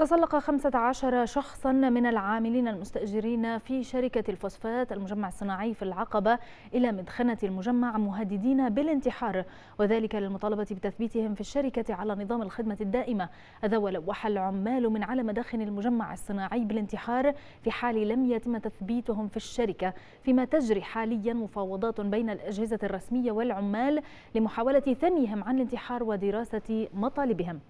تسلق 15 شخصا من العاملين المستأجرين في شركة الفوسفات المجمع الصناعي في العقبة إلى مدخنة المجمع مهددين بالانتحار وذلك للمطالبة بتثبيتهم في الشركة على نظام الخدمة الدائمة هذا ولوح العمال من على مداخن المجمع الصناعي بالانتحار في حال لم يتم تثبيتهم في الشركة فيما تجري حاليا مفاوضات بين الأجهزة الرسمية والعمال لمحاولة ثنيهم عن الانتحار ودراسة مطالبهم